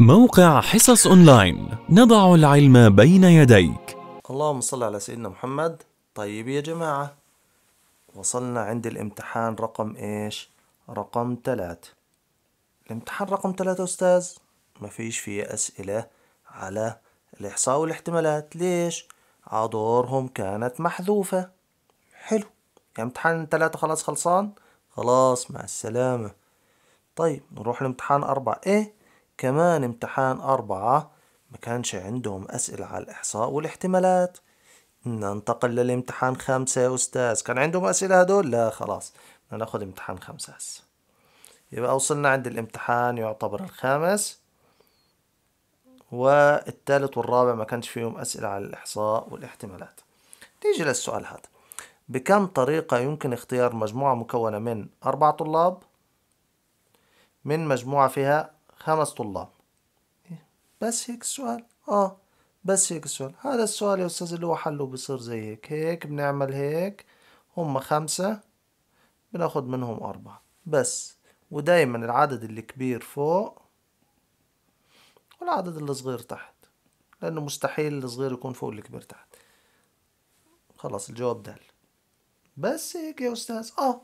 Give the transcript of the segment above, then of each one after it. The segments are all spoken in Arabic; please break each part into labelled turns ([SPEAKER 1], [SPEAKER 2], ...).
[SPEAKER 1] موقع حصص اونلاين نضع العلم بين يديك اللهم صل على سيدنا محمد طيب يا جماعة وصلنا عند الامتحان رقم ايش رقم ثلاثة الامتحان رقم ثلاثة أستاذ ما فيش فيه أسئلة على الإحصاء والاحتمالات ليش عذورهم كانت محذوفة حلو يعني امتحان ثلاثة خلاص خلصان خلاص مع السلامة طيب نروح لامتحان أربعة ايه كمان امتحان أربعة ما كانش عندهم أسئلة على الإحصاء والاحتمالات ننتقل للامتحان خمسة يا أستاذ كان عندهم أسئلة هدول لا خلاص بدنا ناخد امتحان خمسة هسه يبقى وصلنا عند الامتحان يعتبر الخامس والثالث والرابع ما كانش فيهم أسئلة على الإحصاء والاحتمالات نيجي للسؤال هذا بكم طريقة يمكن اختيار مجموعة مكونة من أربع طلاب من مجموعة فيها خمس طلاب بس هيك السؤال اه بس هيك السؤال هذا السؤال يا استاذ اللي هو حله بصير زي هيك هيك بنعمل هيك هم خمسة بناخد منهم أربعة بس ودايما العدد الكبير فوق والعدد الصغير تحت لأنه مستحيل الصغير يكون فوق الكبير تحت خلاص الجواب دال بس هيك يا أستاذ آه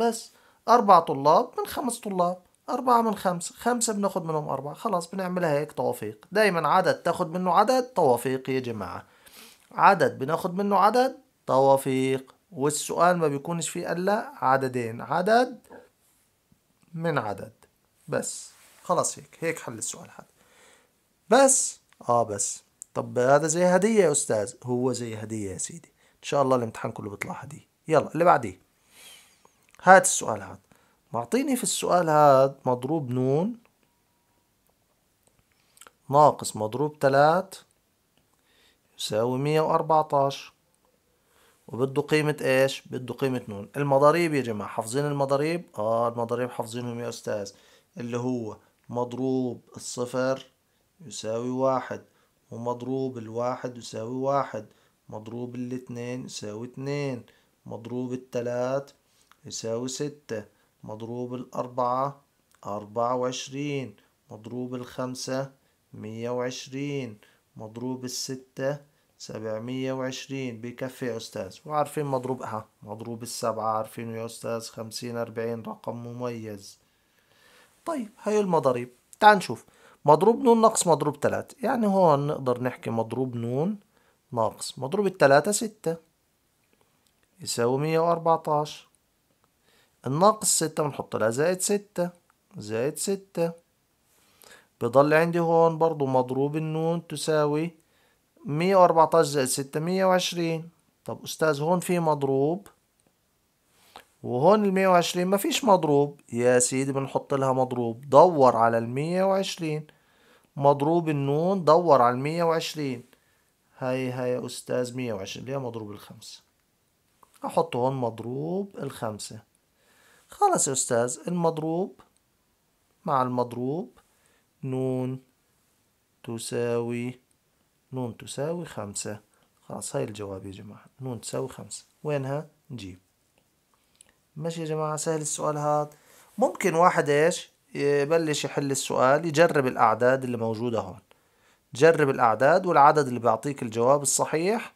[SPEAKER 1] بس أربع طلاب من خمس طلاب أربعة من خمسة خمسة بناخد منهم أربعة خلاص بنعملها هيك توافيق دايما عدد تاخد منه عدد توافيق يا جماعة عدد بناخد منه عدد توافيق والسؤال ما بيكونش فيه إلا عددين عدد من عدد بس خلاص هيك هيك حل السؤال هذا بس اه بس طب هذا زي هدية يا أستاذ هو زي هدية يا سيدي إن شاء الله الامتحان كله بيطلع هدية يلا اللي بعديه هات السؤال هذا معطيني في السؤال هاد مضروب نون ناقص مضروب تلات يساوي مية وأربعتاش وبده قيمة ايش؟ بده قيمة نون المضاريب يا جماعة حافظين المضاريب؟ اه المضاريب حافظينهم يا أستاذ اللي هو مضروب الصفر يساوي واحد ومضروب الواحد يساوي واحد مضروب الاتنين يساوي اتنين مضروب التلات يساوي ستة مضروب الأربعة أربعة وعشرين مضروب الخمسة مية وعشرين مضروب الستة سبعمية وعشرين بكفي يا أستاذ وعارفين مضروبها مضروب السبعة عارفين يا أستاذ خمسين أربعين رقم مميز طيب هاي المضاريب تعال نشوف مضروب نون ناقص مضروب تلاتة يعني هون نقدر نحكي مضروب نون ناقص مضروب التلاتة ستة يساوي مية وأربعتاش الناقص ستة بنحط لها زائد ستة زائد ستة بضل عندي هون برضو مضروب النون تساوي مية واربعتاش زائد ستة مية وعشرين طب أستاذ هون في مضروب وهون المية وعشرين مفيش مضروب يا سيدي بنحط لها مضروب دور على المية وعشرين مضروب النون دور على المية وعشرين هاي هاي يا أستاذ مية وعشرين ليه مضروب الخمسة أحط هون مضروب الخمسة خلص يا أستاذ المضروب مع المضروب نون تساوي نون تساوي خمسة خلاص هاي الجواب يا جماعة نون تساوي خمسة وينها نجيب ماشي يا جماعة سهل السؤال هذا ممكن واحد ايش يبلش يحل السؤال يجرب الأعداد اللي موجودة هون جرب الأعداد والعدد اللي بيعطيك الجواب الصحيح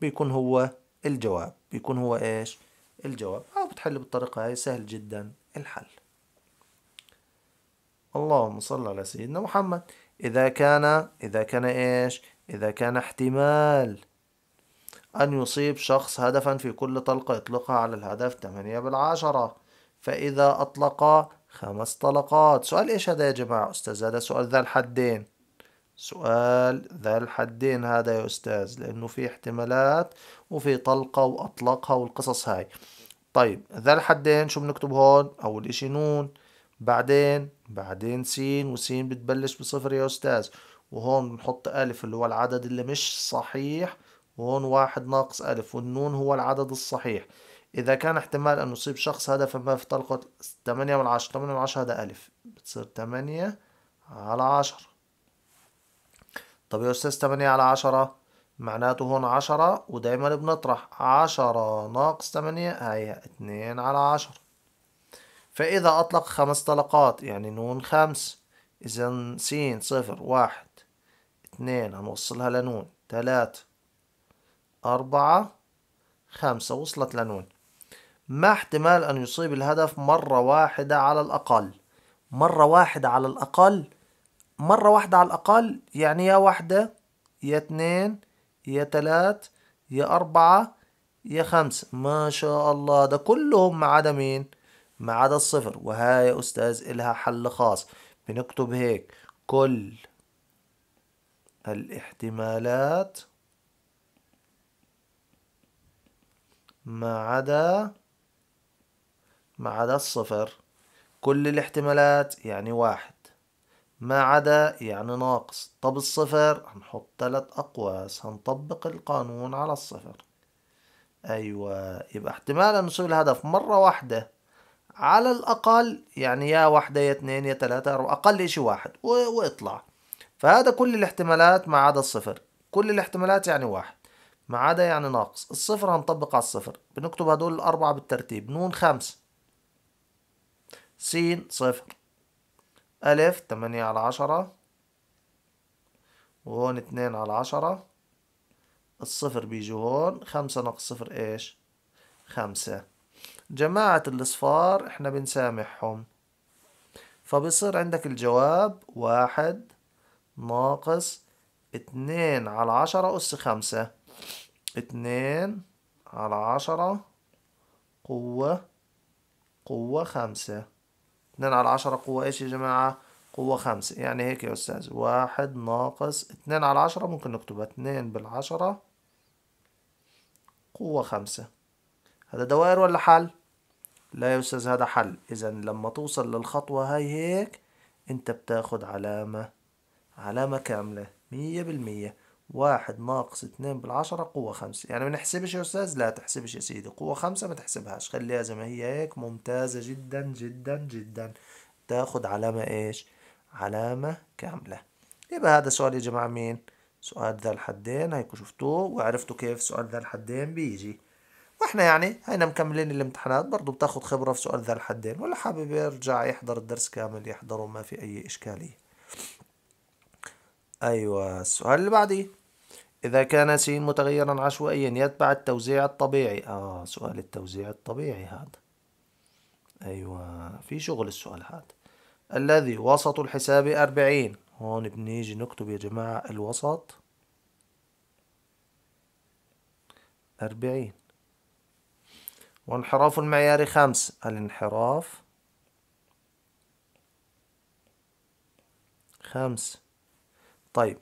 [SPEAKER 1] بيكون هو الجواب بيكون هو ايش الجواب بتحل بالطريقة هاي سهل جدا الحل اللهم صل على سيدنا محمد إذا كان إذا كان إيش إذا كان احتمال أن يصيب شخص هدفا في كل طلقة يطلقها على الهدف 8 بالعشرة فإذا أطلق خمس طلقات سؤال إيش هذا يا جماعة أستاذ هذا سؤال ذا الحدين سؤال ذا الحدين هذا يا أستاذ لأنه في احتمالات وفي طلقة وأطلقها والقصص هاي طيب ذا الحدين شو بنكتب هون اول اشي نون بعدين بعدين سين وسين بتبلش بصفر يا استاذ وهون بنحط ألف اللي هو العدد اللي مش صحيح وهون واحد ناقص ألف والنون هو العدد الصحيح إذا كان احتمال أن يصيب شخص هذا ما في طلقة تمانية من عشرة تمانية من عشرة هذا ألف بتصير تمانية على عشرة طب يا أستاذ تمانية على عشرة معناته هون عشرة ودايما بنطرح عشرة ناقص تمانية هي اتنين على عشرة فإذا أطلق خمس طلقات يعني نون خمس إذا سين صفر واحد اتنين هنوصلها لنون تلاتة أربعة خمسة وصلت لنون ما احتمال أن يصيب الهدف مرة واحدة على الأقل مرة واحدة على الأقل مرة واحدة على الأقل يعني يا واحدة يا اتنين يا تلات يا أربعة يا خمسة ما شاء الله ده كلهم ما عدا مين ما عدا الصفر وهاي يا أستاذ إلها حل خاص بنكتب هيك كل الاحتمالات ما عدا ما عدا الصفر كل الاحتمالات يعني واحد ما عدا يعني ناقص طب الصفر هنحط تلات أقواس هنطبق القانون على الصفر أيوة يبقى احتمال نسوي الهدف مرة واحدة على الأقل يعني يا واحدة يا اتنين يا تلاتة أربعة أقل إشي واحد واطلع فهذا كل الاحتمالات ما عدا الصفر كل الاحتمالات يعني واحد ما عدا يعني ناقص الصفر هنطبق على الصفر بنكتب هدول الأربعة بالترتيب نون خمسة سين صفر ألف تمانية على عشرة وهون اتنين على عشرة الصفر بيجي هون خمسة ناقص صفر إيش خمسة جماعة الأصفار إحنا بنسامحهم فبصير عندك الجواب واحد ناقص اتنين على عشرة أس خمسة اتنين على عشرة قوة قوة خمسة اتنين على عشرة قوة ايش يا جماعة قوة خمسة يعني هيك يا أستاذ واحد ناقص اتنين على عشرة ممكن نكتبها اتنين بالعشرة قوة خمسة هذا دوائر ولا حل؟ لا يا أستاذ هذا حل إذا لما توصل للخطوة هاي هيك أنت بتاخد علامة علامة كاملة مية بالمية واحد ناقص اتنين بالعشرة قوة خمسة يعني ما نحسبش يا أستاذ لا تحسبش يا سيدي قوة خمسة ما تحسبهاش خليها زي ما هي هيك ممتازة جدا جدا جدا تاخد علامة إيش علامة كاملة يبقى هذا سؤال يا جماعة مين سؤال ذا الحدين هيكو شفتوه وعرفتوا كيف سؤال ذا الحدين بيجي واحنا يعني هينا مكملين الامتحانات برضو بتاخد خبرة في سؤال ذا الحدين ولا حابب يرجع يحضر الدرس كامل يحضره ما في أي إشكالية أيوة السؤال اللي بعديه إذا كان س متغيرا عشوائيا يتبع التوزيع الطبيعي آه سؤال التوزيع الطبيعي هذا أيوة في شغل السؤال هذا الذي وسط الحساب أربعين هون بنيجي نكتب يا جماعة الوسط أربعين وانحراف المعياري خمس الانحراف خمس طيب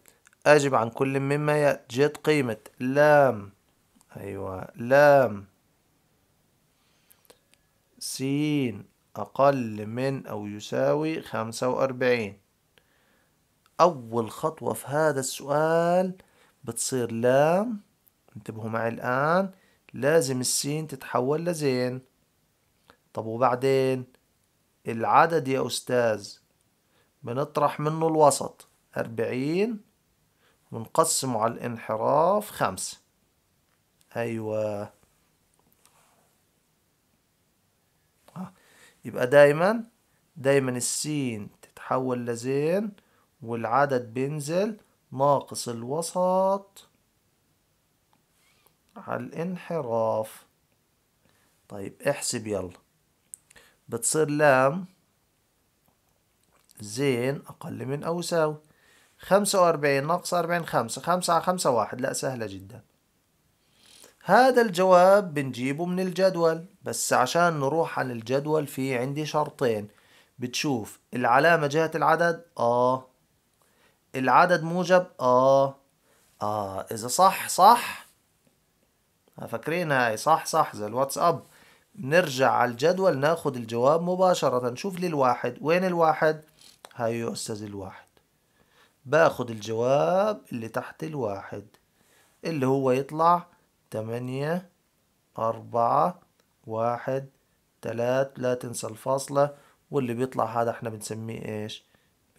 [SPEAKER 1] أجب عن كل مما يأت جد قيمة لام أيوة لام سين أقل من أو يساوي خمسة وأربعين أول خطوة في هذا السؤال بتصير لام انتبهوا معي الآن لازم السين تتحول لزين طب وبعدين العدد يا أستاذ بنطرح منه الوسط أربعين ونقسمه على الانحراف خمسة أيوة آه. يبقى دايما دايما السين تتحول لزين والعدد بينزل ناقص الوسط على الانحراف طيب احسب يلا بتصير لام زين أقل من أو يساوي خمسة وأربعين ناقص أربعين خمسة خمسة على خمسة واحد لا سهلة جدا هذا الجواب بنجيبه من الجدول بس عشان نروح عن الجدول في عندي شرطين بتشوف العلامة جهة العدد آه العدد موجب آه آه إذا صح صح فاكرين هاي صح صح زي الواتساب نرجع على الجدول ناخد الجواب مباشرة شوف لي الواحد وين الواحد هاي أستاذ الواحد باخد الجواب اللي تحت الواحد اللي هو يطلع تمانية أربعة واحد تلات لا تنسى الفاصلة واللي بيطلع هذا احنا بنسميه ايش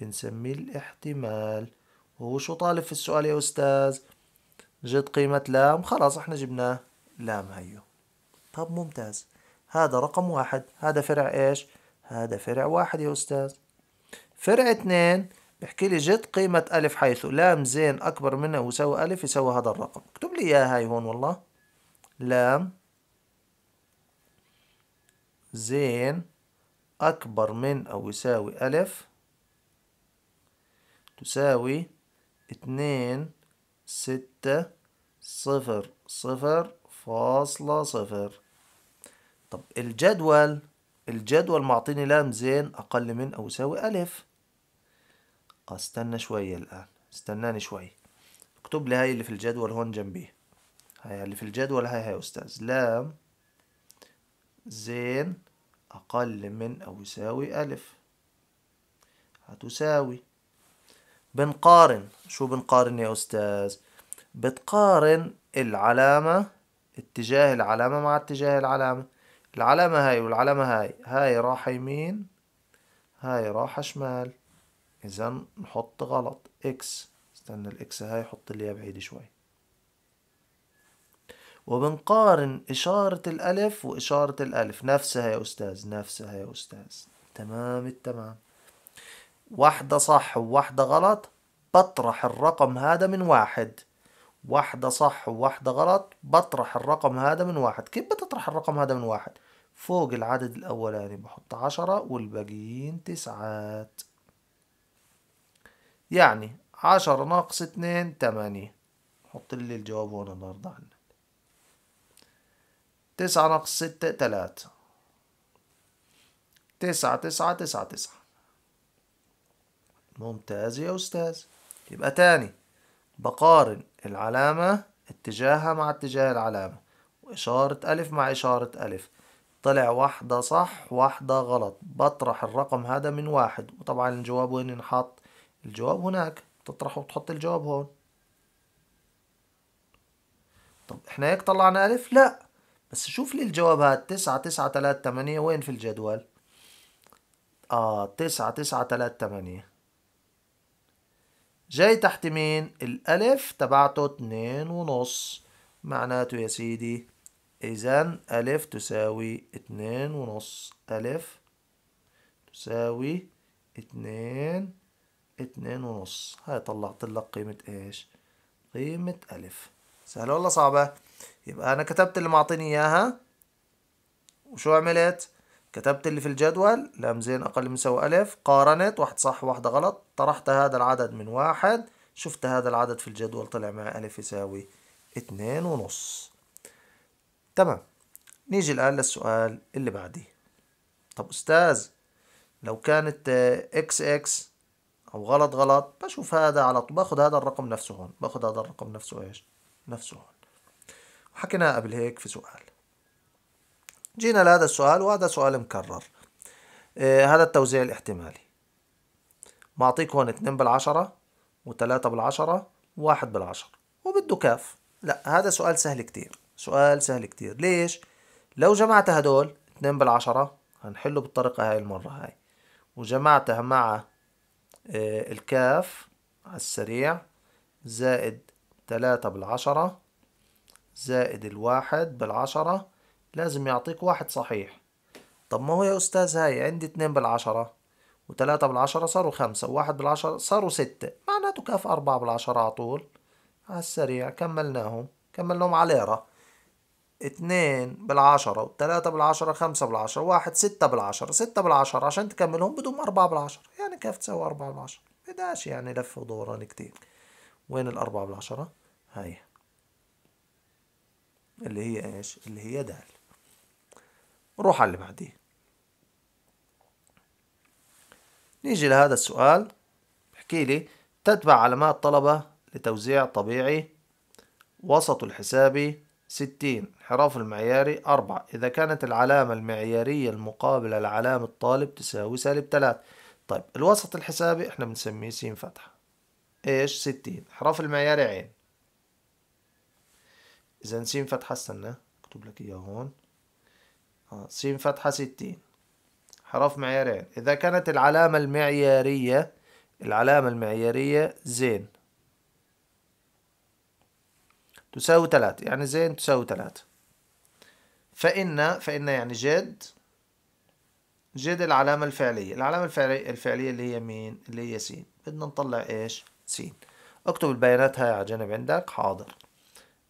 [SPEAKER 1] بنسميه الاحتمال وهو شو طالب في السؤال يا أستاذ جد قيمة لام خلاص احنا جبناه لام هيو طب ممتاز هذا رقم واحد هذا فرع ايش هذا فرع واحد يا أستاذ فرع اتنين بحكي لي جد قيمة ألف حيث لام زين أكبر منه وسوى ألف يساوي هذا الرقم اكتب لي إياها هاي هون والله لام زين أكبر من أو يساوي ألف تساوي اتنين ستة صفر صفر فاصلة صفر طب الجدول الجدول معطيني لام زين أقل من أو يساوي ألف استنى شوية الآن استناني شوية اكتب لي هاي اللي في الجدول هون جنبي هاي اللي في الجدول هاي هاي يا أستاذ لام زين أقل من أو يساوي ألف هتساوي بنقارن شو بنقارن يا أستاذ بتقارن العلامة اتجاه العلامة مع اتجاه العلامة العلامة هاي والعلامة هاي هاي راحة يمين هاي راحة شمال اذا نحط غلط اكس استنى الاكس هاي حط لي بعيد شوي وبنقارن إشارة الألف وإشارة الألف نفسها يا أستاذ نفسها يا أستاذ تمام التمام واحدة صح وواحدة غلط بطرح الرقم هذا من واحد واحدة صح وواحدة غلط بطرح الرقم هذا من واحد كيف بتطرح الرقم هذا من واحد فوق العدد الأولاني بحط عشرة والباقيين تسعات يعني عشرة ناقص اتنين تمانية حط لي الجواب هنا النهاردة عندك تسعة ناقص ستة تلاتة تسعة تسعة تسعة تسعة ممتاز يا أستاذ يبقى تاني بقارن العلامة اتجاهها مع اتجاه العلامة وإشارة ألف مع إشارة ألف طلع واحدة صح واحدة غلط بطرح الرقم هذا من واحد وطبعا الجواب وين ينحط الجواب هناك تطرحه وتحط الجواب هون طب احنا هيك طلعنا ألف لا بس شوف لي الجواب الجوابات تسعة تسعة تلات تمانية وين في الجدول آه تسعة تسعة تلات تمانية جاي تحت مين الألف تبعته اتنين ونص معناته يا سيدي إذا ألف تساوي اتنين ونص ألف تساوي اتنين ونص. اتنين ونص هاي طلعت لك قيمة ايش قيمة ألف سهلة ولا صعبة يبقى أنا كتبت اللي معطيني إياها وشو عملت كتبت اللي في الجدول لام زين أقل من يساوي ألف قارنت واحد صح وواحدة غلط طرحت هذا العدد من واحد شفت هذا العدد في الجدول طلع معي ألف يساوي اتنين ونص تمام نيجي الآن للسؤال اللي بعديه طب أستاذ لو كانت اكس اكس او غلط غلط بشوف هذا على طول باخذ هذا الرقم نفسه هون باخذ هذا الرقم نفسه ايش نفسه هون وحكينا قبل هيك في سؤال جينا لهذا السؤال وهذا سؤال مكرر آه هذا التوزيع الاحتمالي معطيك هون 2 بالعشرة و3 بالعشرة و1 بالعشرة وبده كاف لا هذا سؤال سهل كتير سؤال سهل كتير ليش لو جمعت هدول 2 بالعشرة هنحله بالطريقة هاي المرة هاي وجمعتها مع آه، الكاف على السريع زائد تلاتة بالعشرة زائد الواحد بالعشرة لازم يعطيك واحد صحيح طب ما هو يا أستاذ هاي عندي اتنين بالعشرة وتلاتة بالعشرة صاروا خمسة وواحد بالعشرة صاروا ستة معناته كاف أربعة بالعشرة على طول على السريع كملناهم كملناهم على ليرة اتنين بالعشرة وتلاتة بالعشرة خمسة بالعشرة واحد ستة بالعشرة ستة بالعشرة عشان تكملهم بدون أربعة بالعشرة يعني كيف تسوي أربعة بالعشرة بداش يعني لفة ودوران كتير وين الأربعة بالعشرة هاي اللي هي إيش اللي هي دال نروح على اللي بعديه نيجي لهذا السؤال بحكي لي تتبع علامات طلبة لتوزيع طبيعي وسط الحسابي ستين انحراف المعياري أربعة إذا كانت العلامة المعيارية المقابلة لعلامة الطالب تساوي سالب 3 طيب الوسط الحسابي احنا بنسميه س فتحة ايش ستين انحراف المعياري عين إذا س فتحة استنى أكتب لك إياه هون آه س فتحة ستين انحراف معياري عين إذا كانت العلامة المعيارية العلامة المعيارية زين تساوي ثلاثة يعني زين تساوي ثلاثة فإن فإن يعني جد جد العلامة الفعلية العلامة الفعلية, الفعلية اللي هي مين اللي هي سين بدنا نطلع إيش سين اكتب البيانات هاي على جنب عندك حاضر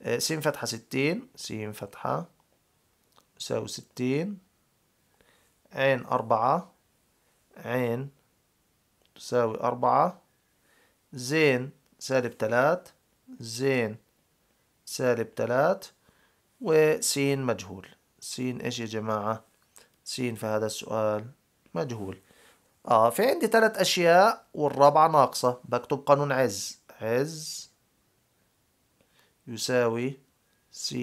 [SPEAKER 1] آه، س فتحة ستين س فتحة تساوي ستين عين أربعة عين تساوي أربعة زين سالب تلات زين سالب تلات وسين مجهول سين إيش يا جماعة سين في هذا السؤال مجهول آه في عندي تلات أشياء والرابعة ناقصة بكتب قانون عز عز يساوي س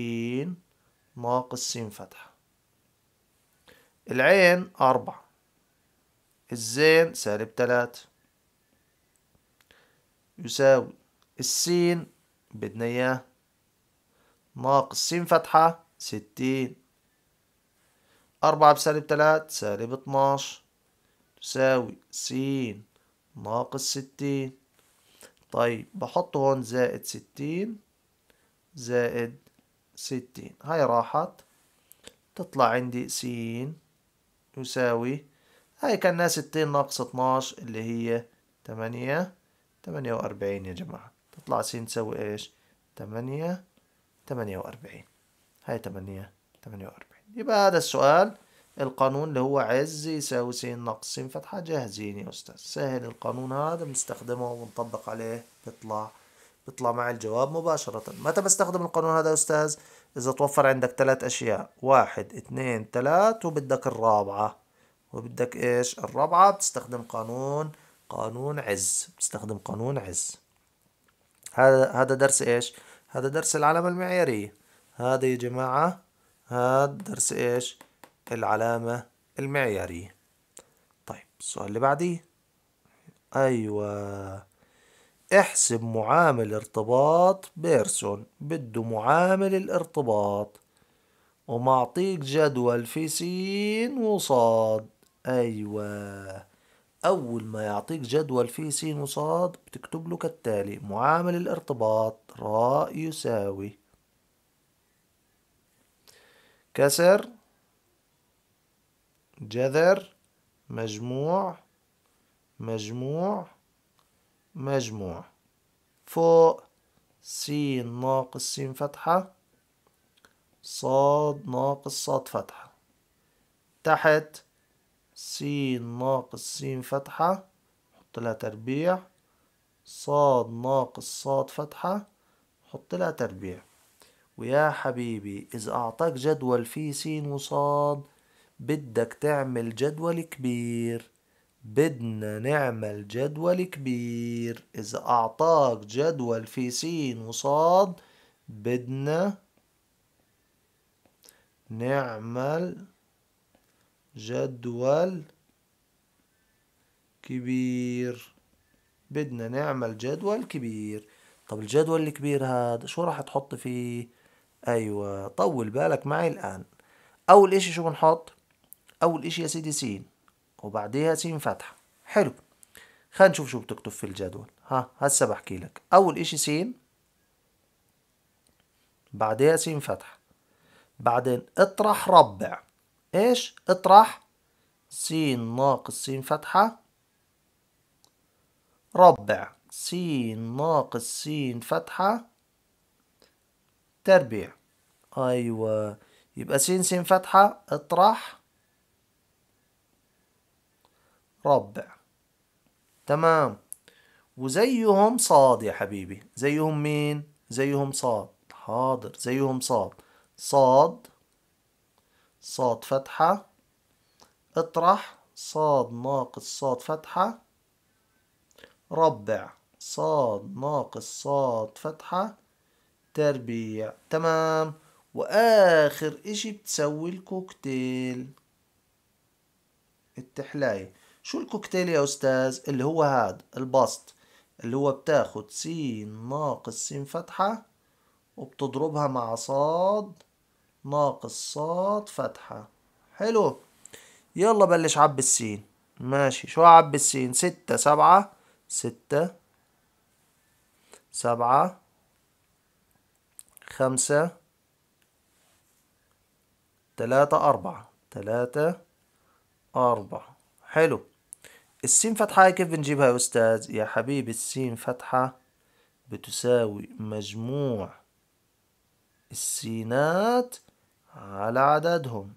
[SPEAKER 1] ناقص س فتحة العين أربعة الزين سالب تلات يساوي السين بدنا إياه ناقص س فتحة ستين أربعة بسالب تلات سالب اتناش تساوي س ناقص ستين طيب بحط هون زائد ستين زائد ستين هاي راحت تطلع عندي س يساوي هاي كانها ستين ناقص اتناش اللي هي تمانية تمانية وأربعين يا جماعة تطلع س تساوي ايش تمانية 48 هاي 8 48 يبقى هذا السؤال القانون اللي هو عز يساوي س ناقص س فتحة جاهزين يا أستاذ سهل القانون هذا بنستخدمه وبنطبق عليه بيطلع بيطلع معي الجواب مباشرة متى بستخدم القانون هذا يا أستاذ إذا توفر عندك ثلاث أشياء واحد اثنين ثلاث وبدك الرابعة وبدك إيش الرابعة بتستخدم قانون قانون عز بتستخدم قانون عز هذا هذا درس إيش هذا درس العلامة المعيارية هذا يا جماعة هذا درس إيش العلامة المعيارية طيب السؤال اللي بعديه أيوة احسب معامل ارتباط بيرسون بده معامل الارتباط ومعطيك جدول في سين وصاد أيوة أول ما يعطيك جدول فيه س وصاد بتكتب له كالتالي معامل الارتباط راء يساوي كسر جذر مجموع مجموع مجموع فوق س ناقص س فتحة صاد ناقص صاد فتحة تحت س ناقص س فتحة حط لها تربيع صاد ناقص صاد فتحة حط لها تربيع ويا حبيبي إذا أعطاك جدول فيه س وصاد بدك تعمل جدول كبير بدنا نعمل جدول كبير إذا أعطاك جدول فيه س وصاد بدنا نعمل جدول كبير بدنا نعمل جدول كبير طب الجدول الكبير هذا شو راح تحط فيه ايوه طول بالك معي الان اول اشي شو بنحط اول اشي يا سيدي سين وبعديها سين فتحة حلو خلينا نشوف شو بتكتب في الجدول ها هسه بحكي لك اول اشي سين بعديها سين فتحة بعدين اطرح ربع ايش اطرح س ناقص س فتحة ربع س ناقص س فتحة تربيع أيوة يبقى س س فتحة اطرح ربع تمام وزيهم صاد يا حبيبي زيهم مين زيهم صاد حاضر زيهم صاد صاد صاد فتحة اطرح صاد ناقص صاد فتحة ربع صاد ناقص صاد فتحة تربيع تمام واخر اشي بتسوي الكوكتيل التحلاية شو الكوكتيل يا استاذ اللي هو هاد البسط اللي هو بتاخد س ناقص س فتحة وبتضربها مع صاد ناقص صاد فتحة حلو يلا بلش عب السين ماشي شو عب السين ستة سبعة ستة سبعة خمسة تلاتة أربعة تلاتة أربعة حلو السين فتحة كيف بنجيبها يا أستاذ يا حبيبي السين فتحة بتساوي مجموع السينات على عددهم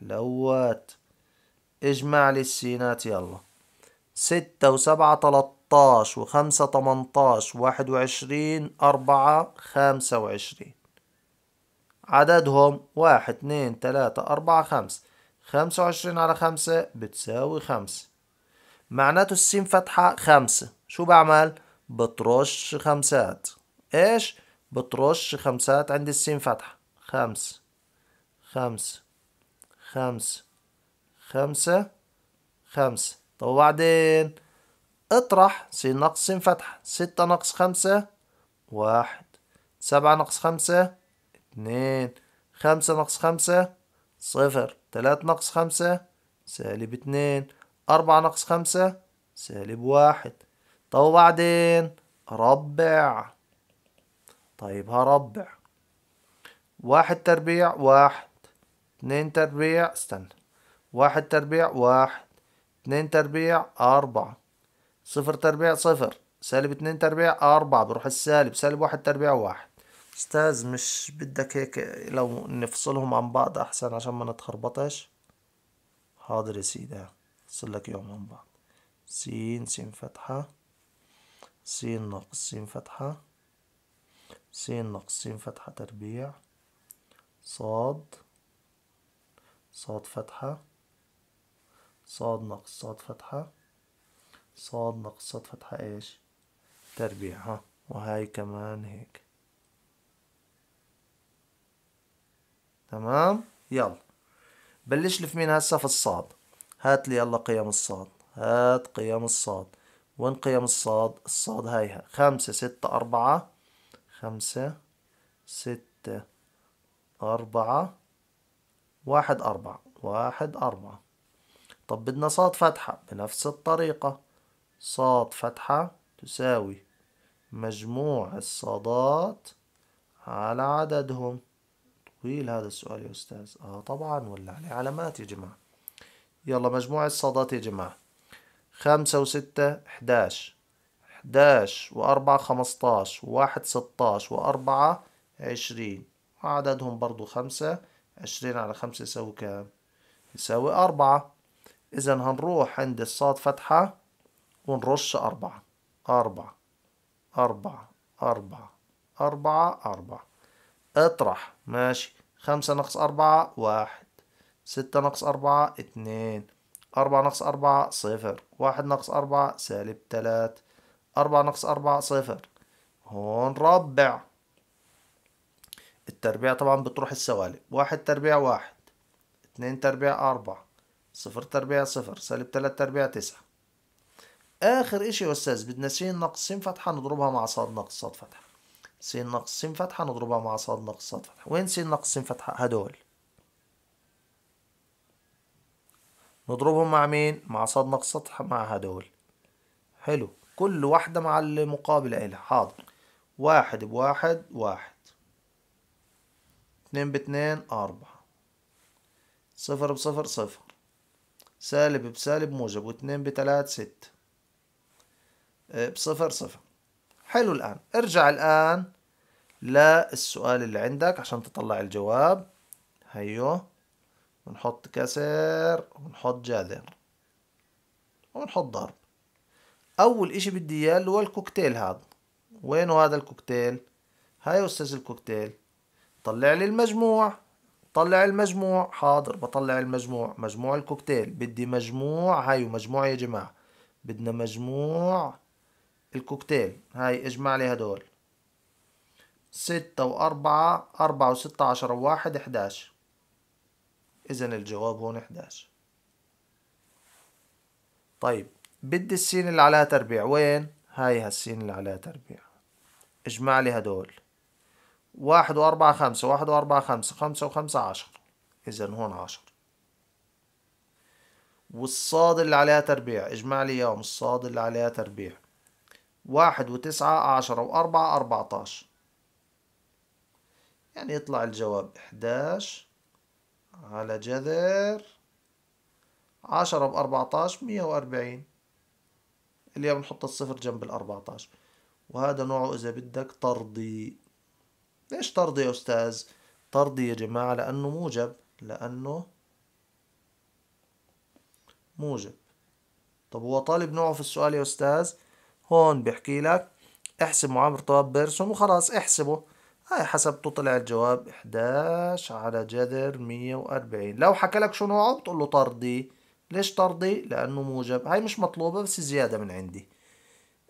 [SPEAKER 1] حلوات اجمع للسينات يلا ستة وسبعة تلاتاش وخمسة تمنتاش واحد وعشرين أربعة خمسة وعشرين عددهم واحد اتنين تلاتة أربعة خمسة خمسة وعشرين على خمسة بتساوي خمسة معناته السين فتحة خمسة شو بعمل؟ بترش خمسات ايش؟ بترش خمسات عند السين فتحة خمسة خمسة خمسة خمسة خمسة طب وبعدين اطرح س ناقص س فتحة ستة ناقص خمسة واحد سبعة ناقص خمسة اتنين خمسة ناقص خمسة صفر تلات ناقص خمسة سالب اتنين أربعة ناقص خمسة سالب واحد طب وبعدين ربع طيب هربع واحد تربيع واحد اثنين تربيع استنى واحد تربيع واحد اثنين تربيع أربعة صفر تربيع صفر سالب اثنين تربيع أربعة بروح السالب سالب واحد تربيع واحد أستاذ مش بدك هيك لو نفصلهم عن بعض أحسن عشان ما نتخربطش حاضر يا سيدي أفصل لك يوم عن بعض سين سين فتحة سين ناقص سين فتحة سين ناقص سين فتحة تربيع صاد صاد فتحة صاد ناقص صاد فتحة صاد ناقص صاد فتحة ايش تربيع ها وهاي كمان هيك تمام يلا بلش لف مين هسه في الصاد هات لي يلا قيم الصاد هات قيم الصاد وين قيم الصاد الصاد هاي خمسة ستة أربعة خمسة ستة أربعة واحد أربعة واحد أربعة طب بدنا صاد فتحة بنفس الطريقة صاد فتحة تساوي مجموع الصادات على عددهم طويل هذا السؤال يا أستاذ آه طبعا ولا عليه علامات يا جماعة يلا مجموع الصادات يا جماعة خمسة وستة إحداش إحداش وأربعة خمستاش وواحد ستاش وأربعة عشرين عددهم برضو خمسة عشرين على خمسة يساوي كام يساوي أربعة إذا هنروح عند الصاد فتحة ونرش أربعة أربعة أربعة أربعة أربعة أربعة اطرح ماشي خمسة ناقص أربعة واحد ستة ناقص أربعة اتنين أربعة ناقص أربعة صفر واحد ناقص أربعة سالب تلات أربعة ناقص أربعة صفر هون ربع التربيع طبعا بتروح السوالب واحد تربيع واحد اتنين تربيع أربعة صفر تربيع صفر سالب تلات تربيع تسعة آخر إشي يا أستاذ بدنا س ناقص س فتحة نضربها مع ص ناقص ص فتحة س ناقص س فتحة نضربها مع ص ناقص ص فتحة وين س ناقص س فتحة هدول نضربهم مع مين مع ص ناقص سطح مع هدول حلو كل واحدة مع المقابلة إلها حاضر واحد بواحد واحد اتنين باتنين أربعة صفر بصفر صفر سالب بسالب موجب واتنين بتلات ستة آه، بصفر صفر حلو الآن ارجع الآن للسؤال اللي عندك عشان تطلع الجواب هيو بنحط كسر ونحط جذر ونحط ضرب أول إشي بدي إياه اللي هو الكوكتيل هذا وينه هذا الكوكتيل هاي أستاذ الكوكتيل طلع لي المجموع طلع المجموع حاضر بطلع المجموع مجموع الكوكتيل بدي مجموع هاي ومجموع يا جماعة بدنا مجموع الكوكتيل هاي اجمع لي هدول ستة وأربعة أربعة وستة عشر وواحد إحداش إذا الجواب هون إحداش طيب بدي السين اللي عليها تربيع وين؟ هاي هالسين اللي عليها تربيع اجمع لي هدول واحد وأربعة خمسة واحد وأربعة خمسة خمسة وخمسة عشر إذا هون عشر والصاد اللي عليها تربيع اجمع لي إياهم الصاد اللي عليها تربيع واحد وتسعة عشرة وأربعة أربعتاش يعني يطلع الجواب إحداش على جذر عشرة بأربعتاش مية وأربعين اليوم نحط الصفر جنب الأربعتاش وهذا نوعه إذا بدك طردي ليش طردي يا أستاذ؟ طردي يا جماعة لأنه موجب لأنه موجب طب هو طالب نوعه في السؤال يا أستاذ؟ هون بيحكي لك احسب معامل طلب بيرسون وخلاص احسبه هاي حسبته طلع الجواب 11 على جذر 140 لو حكى لك شو نوعه بتقول له طردي ليش طردي لأنه موجب هاي مش مطلوبة بس زيادة من عندي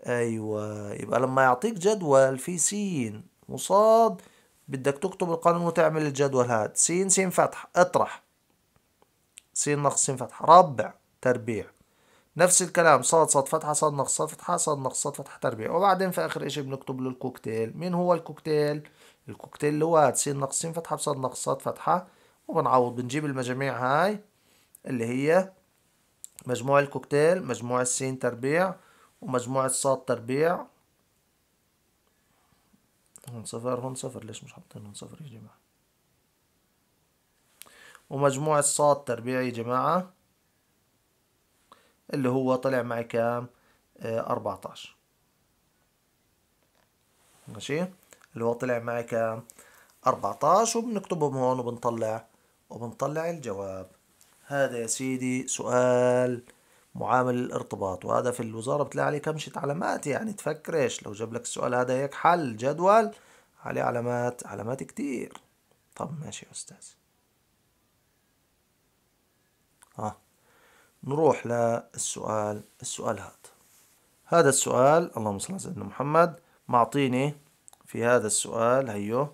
[SPEAKER 1] أيوة يبقى لما يعطيك جدول في سين وصاد بدك تكتب القانون وتعمل الجدول هاد س س فتح اطرح س نقص س فتح ربع تربيع نفس الكلام صاد صاد فتحة صاد نقص صاد فتحة صاد نقص صاد فتحة تربيع وبعدين في آخر إشي بنكتب له الكوكتيل مين هو الكوكتيل؟ الكوكتيل اللي هو س نقص س فتحة بصاد نقص صاد فتحة وبنعوض بنجيب المجاميع هاي اللي هي مجموع الكوكتيل مجموع السين تربيع ومجموع الصاد تربيع هون صفر هون صفر ليش مش حاطين هون صفر يا جماعة ومجموع الصاد تربيعي يا جماعة اللي هو طلع معي كام آه، أربعتاش ماشي اللي هو طلع معي كام 14 وبنكتبهم هون وبنطلع وبنطلع الجواب هذا يا سيدي سؤال معامل الارتباط وهذا في الوزارة بتلاقي عليه كمشة علامات يعني تفكرش لو جاب لك السؤال هذا هيك حل جدول عليه علامات علامات كتير طب ماشي يا أستاذ ها نروح للسؤال السؤال هذا هذا السؤال اللهم صل على سيدنا محمد معطيني في هذا السؤال هيو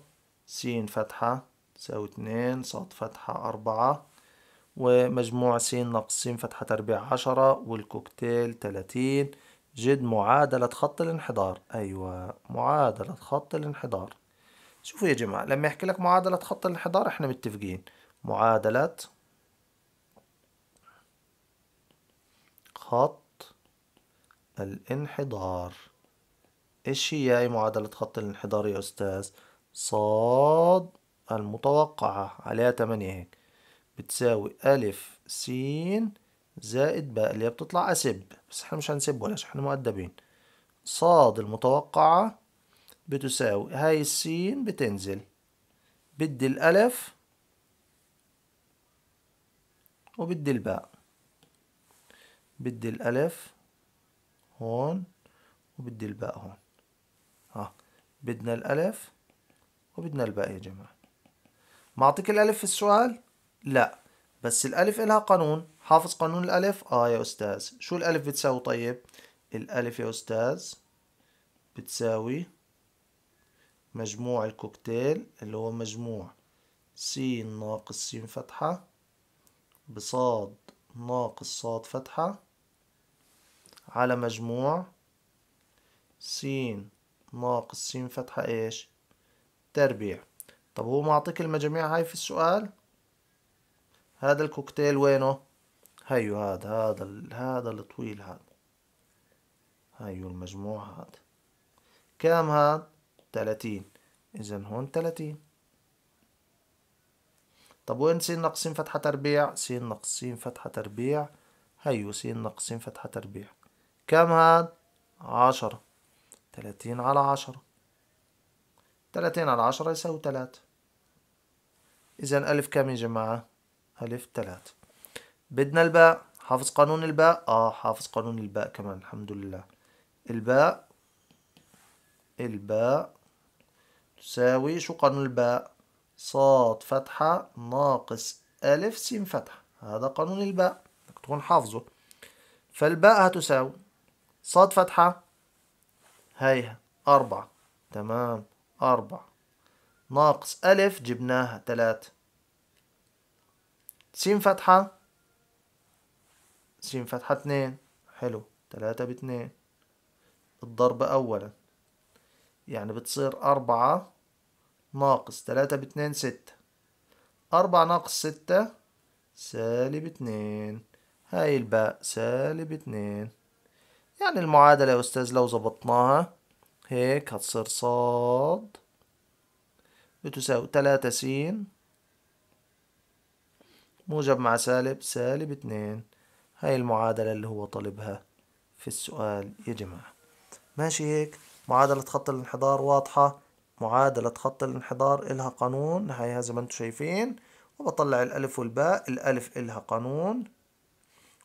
[SPEAKER 1] س فتحة تساوي اتنين صاد فتحة أربعة ومجموع س ناقص س فتحة تربيع عشرة والكوكتيل تلاتين جد معادلة خط الانحدار أيوة معادلة خط الانحدار شوفوا يا جماعة لما يحكي لك معادلة خط الانحدار احنا متفقين معادلة خط الانحدار ايش هي معادلة خط الانحدار يا أستاذ صاد المتوقعة عليها تمانية هيك بتساوي ألف س زائد باء اللي هي بتطلع أسب بس احنا مش هنسب ولا احنا مؤدبين صاد المتوقعة بتساوي هاي السين بتنزل بدي الألف وبدي الباء بدي الألف هون وبدي الباء هون ها بدنا الألف وبدنا الباء يا جماعة معطيك الألف في السؤال لا بس الألف إلها قانون حافظ قانون الألف؟ آه يا أستاذ شو الألف بتساوي طيب؟ الألف يا أستاذ بتساوي مجموع الكوكتيل اللي هو مجموع س ناقص س فتحة بصاد ناقص صاد فتحة على مجموع س ناقص س فتحة ايش؟ تربيع طب هو معطيك المجاميع هاي في السؤال هذا الكوكتيل وينه هيو هذا هذا هذا الطويل هذا هيو المجموع هذا كام هذا تلاتين اذا هون تلاتين طب وين س ناقص فتحة تربيع س ناقص فتحة تربيع هيو س ناقص فتحة تربيع كم هذا عشرة تلاتين على عشرة تلاتين على عشرة يساوي تلات إذا ألف كم يا جماعة ألف تلات بدنا الباء حافظ قانون الباء آه حافظ قانون الباء كمان الحمد لله الباء الباء تساوي شو قانون الباء صاد فتحة ناقص ألف سين فتحة هذا قانون الباء تكون حافظه فالباء هتساوي صاد فتحة هيها أربعة تمام أربعة ناقص ألف جبناها ثلاثة س فتحة س فتحة اتنين حلو تلاتة باتنين الضرب أولا يعني بتصير أربعة ناقص تلاتة باتنين ستة أربعة ناقص ستة سالب اتنين هاي الباء سالب اتنين يعني المعادلة يا أستاذ لو ظبطناها هيك هتصير صاد بتساوي تلاتة سين موجب مع سالب سالب اتنين هاي المعادلة اللي هو طالبها في السؤال يا جماعة ماشي هيك معادلة خط الانحدار واضحة معادلة خط الانحدار إلها قانون هاي زي ما انتم شايفين وبطلع الألف والباء الألف إلها قانون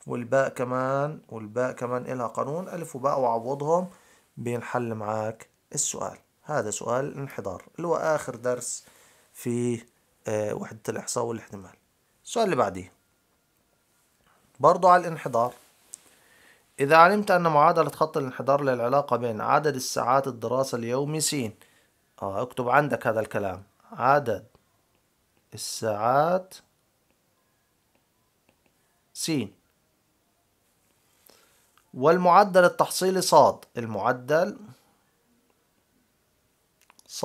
[SPEAKER 1] والباء كمان والباء كمان إلها قانون ألف وباء وعوضهم بينحل معاك السؤال هذا سؤال الانحدار اللي هو آخر درس في آه، وحدة الإحصاء والاحتمال السؤال اللي بعديه برضو على الانحدار إذا علمت أن معادلة خط الانحدار للعلاقة بين عدد الساعات الدراسة اليومي س آه اكتب عندك هذا الكلام عدد الساعات س والمعدل التحصيلي ص المعدل ص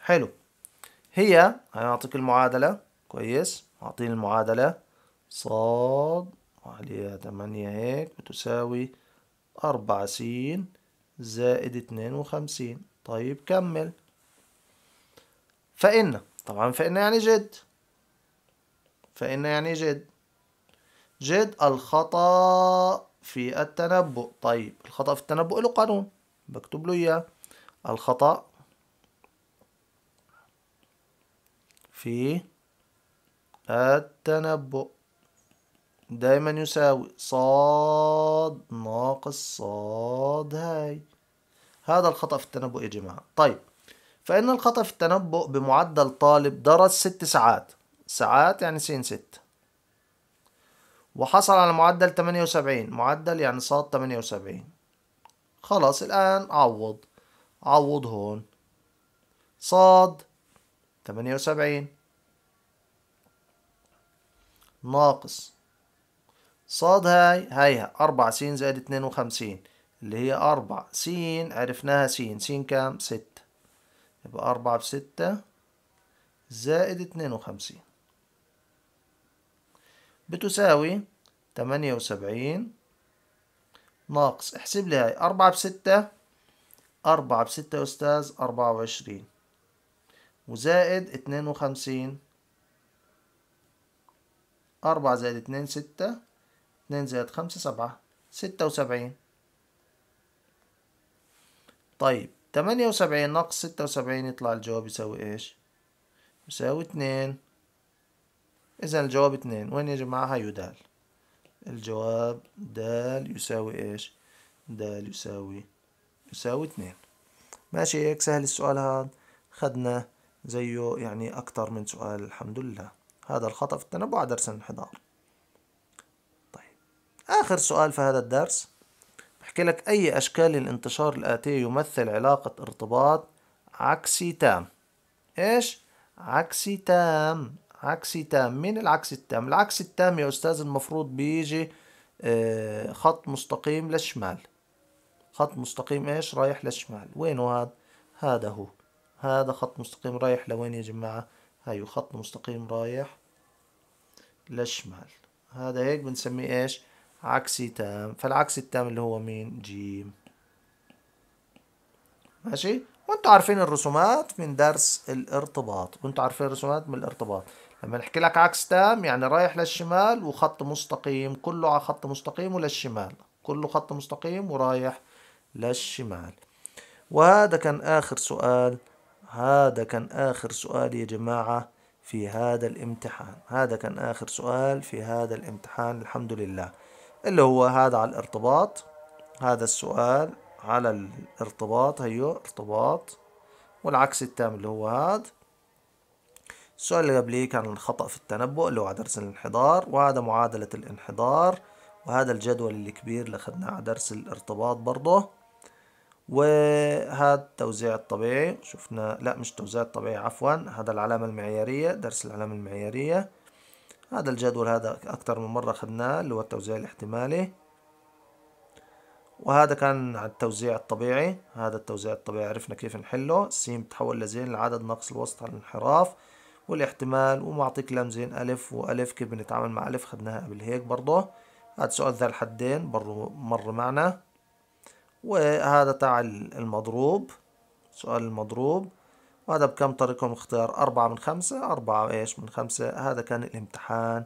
[SPEAKER 1] حلو هي هنعطيك المعادلة كويس أعطيني المعادلة صاد عليها تمانية هيك بتساوي أربعة سين زائد اتنين وخمسين طيب كمل فإن طبعا فإن يعني جد فإن يعني جد جد الخطأ في التنبؤ طيب الخطأ في التنبؤ له قانون بكتب له إياه الخطأ في التنبؤ دايما يساوي صاد ناقص صاد هاي هذا الخطأ في التنبؤ يا جماعة طيب فإن الخطأ في التنبؤ بمعدل طالب درس ست ساعات ساعات يعني سين ست وحصل على معدل 78 معدل يعني صاد 78 خلاص الآن عوض عوض هون صاد 78 ناقص صاد هاي هايها أربعة س زائد اتنين وخمسين اللي هي أربعة س عرفناها س س كام ستة يبقى أربعة بستة زائد اتنين وخمسين بتساوي تمانية وسبعين ناقص احسب لي هاي أربعة بستة أربعة بستة يا أستاذ أربعة وعشرين وزائد اتنين وخمسين أربعة زائد اتنين ستة اتنين زائد خمسة سبعة ستة وسبعين طيب تمانية وسبعين ناقص ستة وسبعين يطلع الجواب يساوي ايش؟ يساوي اتنين إذا الجواب اتنين وين يا جماعة؟ هيو دال الجواب دال يساوي ايش؟ دال يساوي يساوي اتنين ماشي هيك سهل السؤال هذا خدنا زيه يعني أكتر من سؤال الحمد لله هذا الخطأ في التنبؤ على درس الانحدار طيب آخر سؤال في هذا الدرس بحكي لك أي أشكال الانتشار الآتية يمثل علاقة ارتباط عكسي تام إيش؟ عكسي تام عكسي تام مين العكس التام؟ العكس التام يا أستاذ المفروض بيجي آه، خط مستقيم للشمال خط مستقيم إيش؟ رايح للشمال وينه هذا؟ هذا هو هذا خط مستقيم رايح لوين يا جماعة؟ هيو خط مستقيم رايح للشمال هذا هيك بنسميه ايش عكسي تام فالعكسي التام اللي هو مين جيم ماشي وانتوا عارفين الرسومات من درس الارتباط وانتوا عارفين الرسومات من الارتباط لما نحكي لك عكس تام يعني رايح للشمال وخط مستقيم كله على خط مستقيم وللشمال كله خط مستقيم ورايح للشمال وهذا كان آخر سؤال هذا كان آخر سؤال يا جماعة في هذا الامتحان هذا كان آخر سؤال في هذا الامتحان الحمد لله اللي هو هذا على الارتباط هذا السؤال على الارتباط هيو ارتباط والعكس التام اللي هو هذا السؤال اللي قبليه كان الخطأ في التنبؤ اللي هو على درس الانحدار وهذا معادلة الانحدار وهذا الجدول الكبير اللي أخذناه على درس الارتباط برضه وهذا التوزيع الطبيعي شفنا لا مش التوزيع الطبيعي عفوا هذا العلامة المعيارية درس العلامة المعيارية هذا الجدول هذا أكثر من مرة أخذناه اللي هو التوزيع الاحتمالي وهذا كان على التوزيع الطبيعي هذا التوزيع الطبيعي عرفنا كيف نحله السين بتحول لزين العدد ناقص الوسط على الانحراف والاحتمال ومعطيك لمزين ألف وألف كيف بنتعامل مع ألف خدناها قبل هيك برضه هذا سؤال ذا الحدين برضه مر معنا وهذا تاع المضروب سؤال المضروب وهذا بكم طريقة اختيار أربعة من خمسة أربعة إيش من خمسة هذا كان الامتحان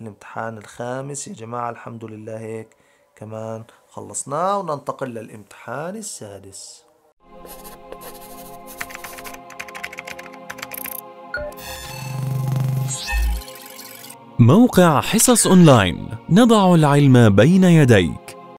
[SPEAKER 1] الامتحان الخامس يا جماعة الحمد لله هيك كمان خلصناه وننتقل للامتحان السادس موقع حصص أونلاين نضع العلم بين يديك